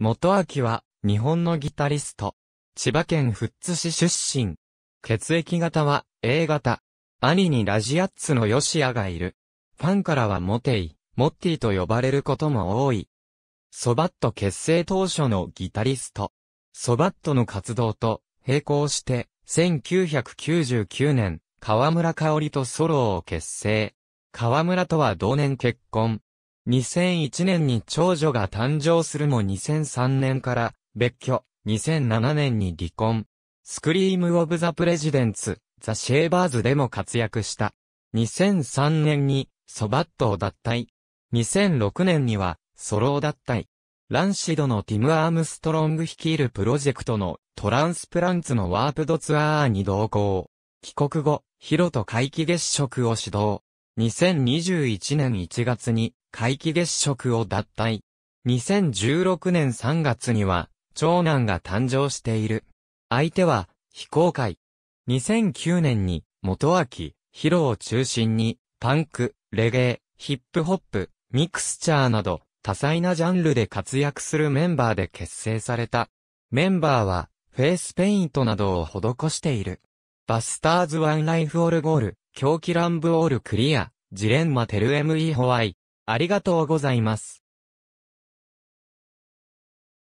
元明は、日本のギタリスト。千葉県富津市出身。血液型は A 型。兄にラジアッツのヨシアがいる。ファンからはモテイ、モッティと呼ばれることも多い。ソバット結成当初のギタリスト。ソバットの活動と並行して、1999年、河村香織とソロを結成。河村とは同年結婚。2001年に長女が誕生するも2003年から別居、2007年に離婚。スクリーム・オブ・ザ・プレジデンツ、ザ・シェーバーズでも活躍した。2003年に、ソバットを脱退。2006年には、ソロを脱退。ランシドのティム・アームストロング率いるプロジェクトのトランスプランツのワープドツアーに同行。帰国後、ヒロと回帰月食を指導。2021年1月に皆既月食を脱退。2016年3月には、長男が誕生している。相手は、非公開。2009年に、元明、ヒロを中心に、パンク、レゲエ、ヒップホップ、ミクスチャーなど、多彩なジャンルで活躍するメンバーで結成された。メンバーは、フェイスペイントなどを施している。バスターズワンライフオルゴール、狂気乱舞オールクリア、ジレンマテル ME ホワイ。ありがとうございます。